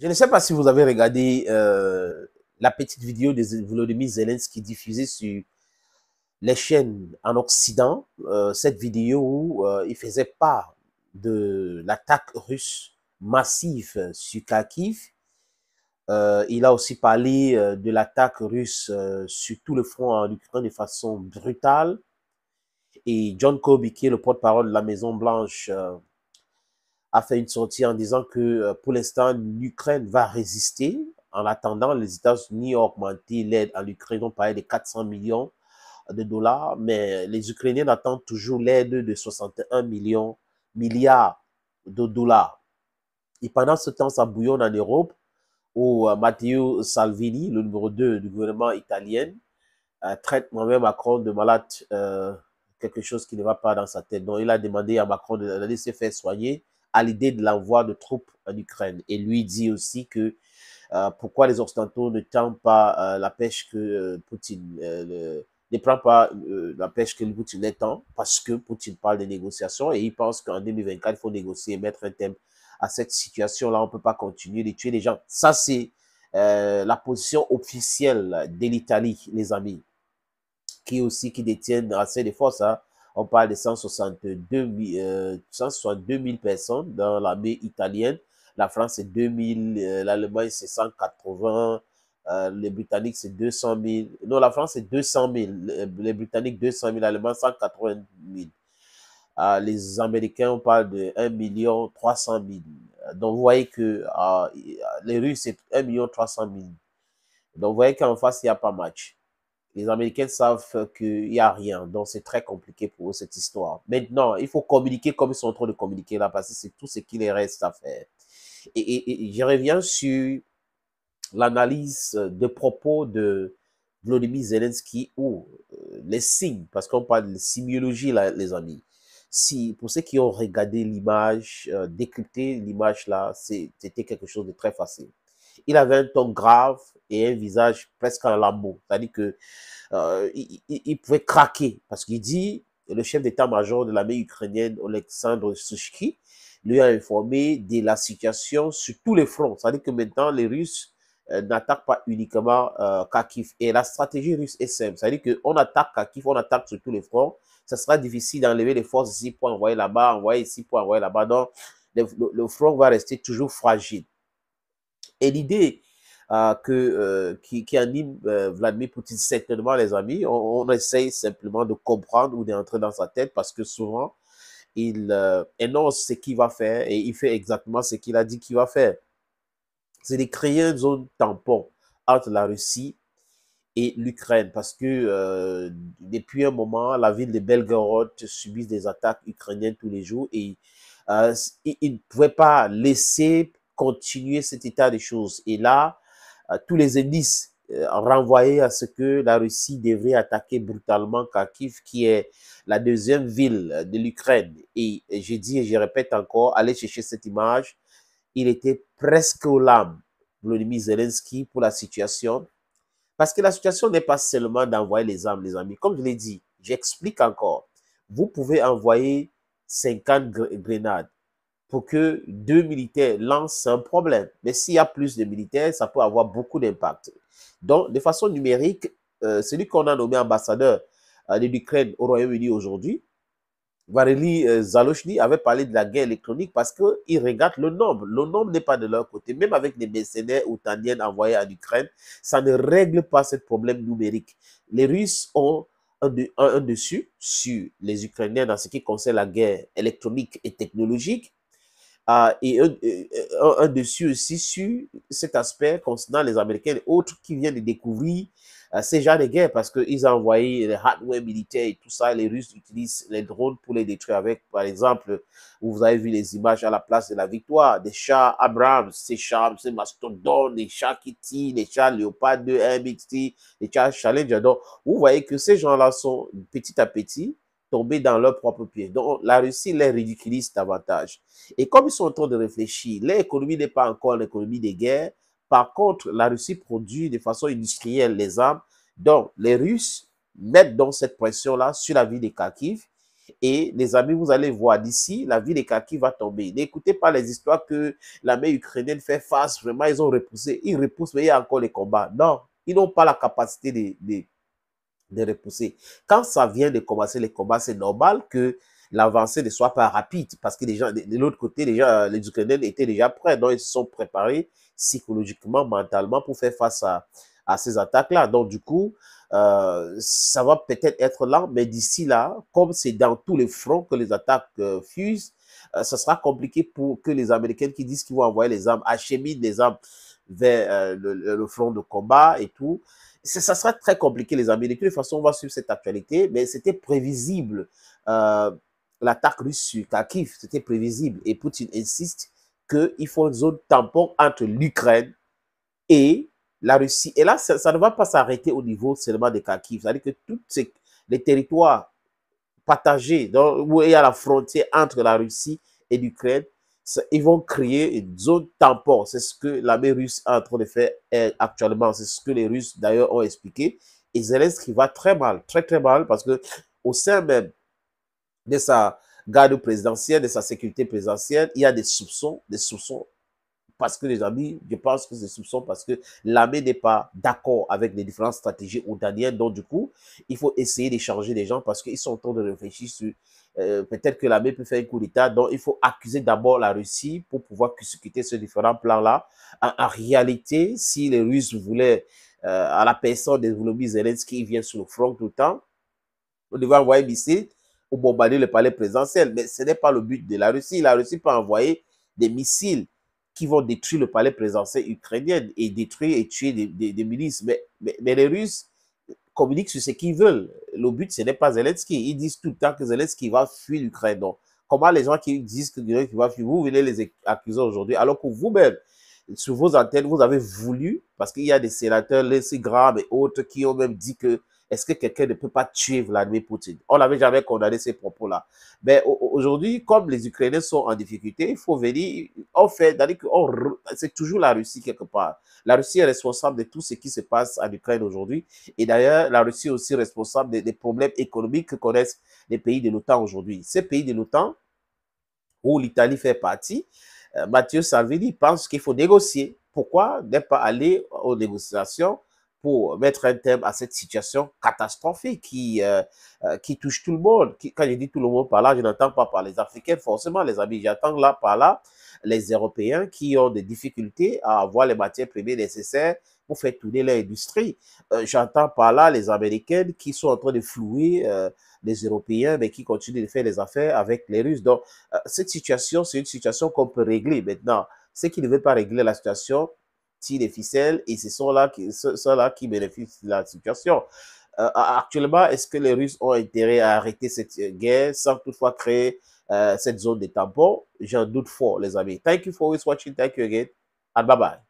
Je ne sais pas si vous avez regardé euh, la petite vidéo de Volodymyr Zelensky diffusée sur les chaînes en Occident. Euh, cette vidéo où euh, il faisait part de l'attaque russe massive sur Kharkiv. il a aussi parlé de l'attaque russe sur tout le front en Ukraine de façon brutale. Et John Kobe, qui est le porte-parole de la Maison Blanche, a fait une sortie en disant que euh, pour l'instant, l'Ukraine va résister. En attendant, les États-Unis ont augmenté l'aide à l'Ukraine. On parlait de 400 millions de dollars, mais les Ukrainiens attendent toujours l'aide de 61 millions, milliards de dollars. Et pendant ce temps, ça bouillonne en Europe, où euh, Matteo Salvini, le numéro 2 du gouvernement italien, euh, traite même Macron de malade, quelque chose qui ne va pas dans sa tête. Donc, il a demandé à Macron de, se laisser faire soigner à l'idée de l'envoi de troupes en Ukraine. Et lui dit aussi que euh, pourquoi les Occidentaux ne tendent pas la pêche que Poutine ne prend pas la pêche que Poutine tend parce que Poutine parle de négociations et il pense qu'en 2024, il faut négocier et mettre un thème à cette situation-là. On ne peut pas continuer de tuer les gens. Ça, c'est euh, la position officielle de l'Italie, les amis, qui aussi qui détiennent assez de force. Hein. On parle de 162 000, euh, personnes dans l'armée italienne. La France, c'est 2 000. Euh, L'Allemagne, c'est 180. Euh, les Britanniques, c'est 200 000. Non, la France, c'est 200 000. Les Britanniques, 200 000. L'Allemagne, 180 000. les Américains, on parle de 1 300 000. Donc, vous voyez que les Russes, c'est 1 300 000. Donc, vous voyez qu'en face, il n'y a pas match les Américains savent qu'il n'y a rien. Donc, c'est très compliqué pour eux, cette histoire. Maintenant, il faut communiquer comme ils sont en train de communiquer là, parce que c'est tout ce qu'il reste à faire. Et, je reviens sur l'analyse de propos de Vladimir Zelensky ou euh, les signes, parce qu'on parle de simiologie, là, les amis. Si, pour ceux qui ont regardé l'image, euh, l'image là, c'était quelque chose de très facile. Il avait un ton grave et un visage presque à l'amour. C'est-à-dire que euh, il, pouvait craquer parce qu'il dit le chef d'état-major de l'armée ukrainienne, Oleksandr Sushki, lui a informé de la situation sur tous les fronts. C'est-à-dire que maintenant, les Russes euh, n'attaquent pas uniquement euh, Kharkiv. Et la stratégie russe est simple. C'est-à-dire qu'on attaque Kharkiv, on attaque sur tous les fronts. Ce sera difficile d'enlever les forces ici pour envoyer là-bas, envoyer ici pour envoyer là-bas. Donc, le front va rester toujours fragile. Et l'idée euh, que, euh, qui, anime euh, Vladimir Poutine certainement, les amis, on, essaye simplement de comprendre ou d'entrer dans sa tête parce que souvent, il énonce ce qu'il va faire et il fait exactement ce qu'il a dit qu'il va faire. C'est de créer une zone tampon entre la Russie et l'Ukraine parce que depuis un moment, la ville de Belgorod subit des attaques ukrainiennes tous les jours et il ne pouvait pas laisser continuer cet état des choses. Et là, euh, tous les indices euh, renvoyés à ce que la Russie devrait attaquer brutalement Kharkiv, qui est la deuxième ville de l'Ukraine. Et je dis et je répète encore, allez chercher cette image. Il était presque aux larmes, Vladimir Zelensky, pour la situation. Parce que la situation n'est pas seulement d'envoyer les armes, les amis. Comme je l'ai dit, j'explique encore. Vous pouvez envoyer 50 grenades, pour que deux militaires lancent un problème. Mais s'il y a plus de militaires, ça peut avoir beaucoup d'impact. Donc, de façon numérique, euh, celui qu'on a nommé ambassadeur euh, de l'Ukraine au Royaume-Uni aujourd'hui, Vareli euh, Zaloshny, avait parlé de la guerre électronique parce qu'il regarde le nombre. Le nombre n'est pas de leur côté. Même avec les mercenaires ukrainiens envoyés en Ukraine, ça ne règle pas ce problème numérique. Les Russes ont un, un dessus sur les Ukrainiens dans ce qui concerne la guerre électronique et technologique ah, et un, dessus aussi sur cet aspect concernant les Américains et autres qui viennent de découvrir ah, ces gens de guerre parce qu'ils ont envoyé le hardware militaire et tout ça. Les Russes utilisent les drones pour les détruire avec, par exemple, vous avez vu les images à la place de la victoire, des chars Abrams, ces chars, ces mastodons, les chars Kitty, les chars Léopard 2, MXT, les chars Challenger. Donc, vous voyez que ces gens-là sont petit à petit tomber dans leur propre pieds. Donc, la Russie les ridiculise davantage. Et comme ils sont en train de réfléchir, l'économie n'est pas encore l'économie des guerres. Par contre, la Russie produit de façon industrielle les armes. Donc, les Russes mettent donc cette pression-là sur la ville de Kharkiv. Et les amis, vous allez voir d'ici, la ville de Kharkiv va tomber. N'écoutez pas les histoires que l'armée ukrainienne fait face. Vraiment, ils ont repoussé. Ils repoussent, mais il y a encore les combats. Non, ils n'ont pas la capacité de de repousser. Quand ça vient de commencer les combats, c'est normal que l'avancée ne soit pas rapide parce que gens de l'autre côté, déjà, les Ukrainiens étaient déjà prêts. Donc, ils sont préparés psychologiquement, mentalement pour faire face à, à ces attaques-là. Donc, du coup, euh, ça va peut-être être lent, mais d'ici là, comme c'est dans tous les fronts que les attaques euh, fusent, euh, ça sera compliqué pour que les Américains qui disent qu'ils vont envoyer les armes, acheminent les armes vers le, front de combat et tout ça sera très compliqué, les amis. De toute façon, on va suivre cette actualité, mais c'était prévisible. Euh, l'attaque russe sur Kharkiv, c'était prévisible. Et Poutine insiste qu'il faut une zone tampon entre l'Ukraine et la Russie. Et là, ça, ne va pas s'arrêter au niveau seulement de Kharkiv. C'est-à-dire que tous les territoires partagés, où il y a la frontière entre la Russie et l'Ukraine, ils vont créer une zone tampon. C'est ce que l'armée russe est en train de faire euh, actuellement. C'est ce que les Russes, d'ailleurs, ont expliqué. Et Zelensky va très mal, très, très mal, parce que au sein même de sa garde présidentielle, de sa sécurité présidentielle, il y a des soupçons, des soupçons parce que les amis, je pense que c'est soupçon parce que l'armée n'est pas d'accord avec les différentes stratégies otaniennes. Donc, du coup, il faut essayer d'échanger les gens parce qu'ils sont en train de réfléchir sur euh, peut-être que l'armée peut faire un coup d'État. Donc, il faut accuser d'abord la Russie pour pouvoir de ce différent plan-là. En, réalité, si les Russes voulaient, euh, à la personne de Volodymyr Zelensky, il vient sur le front tout le temps, on devrait envoyer des missiles pour bombarder le palais présidentiel. Mais ce n'est pas le but de la Russie. La Russie peut envoyer des missiles qui vont détruire le palais présidentiel ukrainien et détruire et tuer des, des, ministres. Mais, mais, les Russes communiquent sur ce qu'ils veulent. Le but, ce n'est pas Zelensky. Ils disent tout le temps que Zelensky va fuir l'Ukraine. comment les gens qui disent que Zelensky va fuir, vous venez les accuser aujourd'hui, alors que vous-même, sur vos antennes, vous avez voulu, parce qu'il y a des sénateurs, les Graham et autres, qui ont même dit que est-ce que quelqu'un ne peut pas tuer Vladimir Poutine On n'avait jamais condamné ces propos-là. Mais aujourd'hui, comme les Ukrainiens sont en difficulté, il faut venir, on fait, c'est toujours la Russie quelque part. La Russie est responsable de tout ce qui se passe en Ukraine aujourd'hui. Et d'ailleurs, la Russie est aussi responsable des, problèmes économiques que connaissent les pays de l'OTAN aujourd'hui. Ces pays de l'OTAN, où l'Italie fait partie, euh, Mathieu Salvini pense qu'il faut négocier. Pourquoi ne pas aller aux négociations pour mettre un terme à cette situation catastrophique qui, euh, euh, qui touche tout le monde. quand je dis tout le monde par là, je n'entends pas par les Africains, forcément, les amis. J'entends là par là les Européens qui ont des difficultés à avoir les matières premières nécessaires pour faire tourner leur industrie. Euh, j'entends par là les Américains qui sont en train de flouer les Européens, mais qui continuent de faire des affaires avec les Russes. Donc, cette situation, c'est une situation qu'on peut régler maintenant. Ce qui ne veut pas régler la situation, si les ficelles et ce sont là qui, là qui bénéficient de la situation. Euh, actuellement, est-ce que les Russes ont intérêt à arrêter cette euh, guerre sans toutefois créer euh, cette zone de tampon J'en doute fort, les amis. Thank you for always watching. Thank you again. And bye-bye.